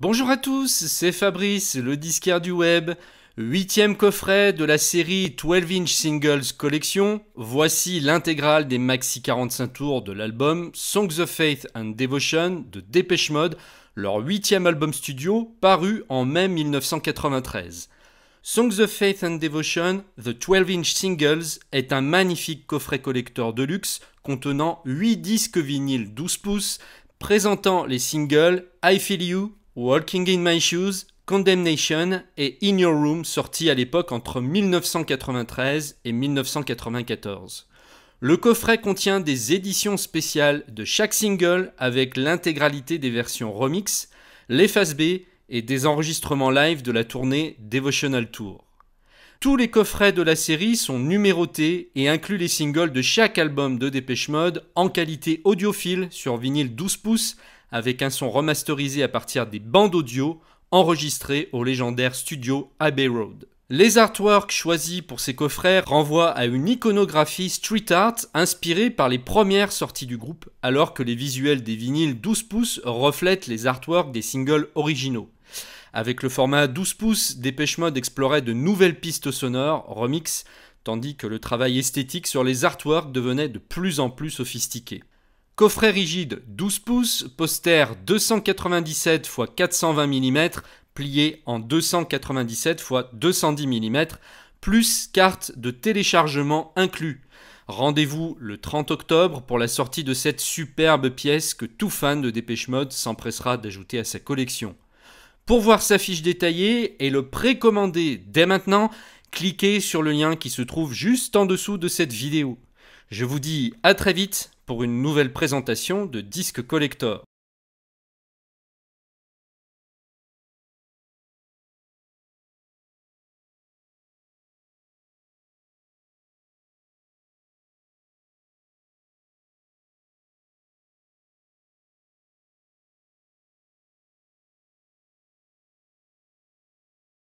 Bonjour à tous, c'est Fabrice, le disquaire du web. Huitième coffret de la série 12 Inch Singles Collection, voici l'intégrale des maxi 45 tours de l'album Songs of Faith and Devotion de Depeche Mode, leur huitième album studio paru en mai 1993. Songs of Faith and Devotion, The 12 Inch Singles, est un magnifique coffret collector de luxe contenant 8 disques vinyles 12 pouces présentant les singles I Feel You, Walking in My Shoes, Condemnation et In Your Room sortis à l'époque entre 1993 et 1994. Le coffret contient des éditions spéciales de chaque single avec l'intégralité des versions remix, les faces B et des enregistrements live de la tournée Devotional Tour. Tous les coffrets de la série sont numérotés et incluent les singles de chaque album de Dépêche Mode en qualité audiophile sur vinyle 12 pouces avec un son remasterisé à partir des bandes audio enregistrées au légendaire studio Abbey Road. Les artworks choisis pour ces coffrets renvoient à une iconographie street art inspirée par les premières sorties du groupe, alors que les visuels des vinyles 12 pouces reflètent les artworks des singles originaux. Avec le format 12 pouces, Dépêche Mode explorait de nouvelles pistes sonores, remix, tandis que le travail esthétique sur les artworks devenait de plus en plus sophistiqué. Coffret rigide 12 pouces, poster 297 x 420 mm, plié en 297 x 210 mm, plus carte de téléchargement inclus. Rendez-vous le 30 octobre pour la sortie de cette superbe pièce que tout fan de Dépêche Mode s'empressera d'ajouter à sa collection. Pour voir sa fiche détaillée et le précommander dès maintenant, cliquez sur le lien qui se trouve juste en dessous de cette vidéo. Je vous dis à très vite pour une nouvelle présentation de Disque Collector.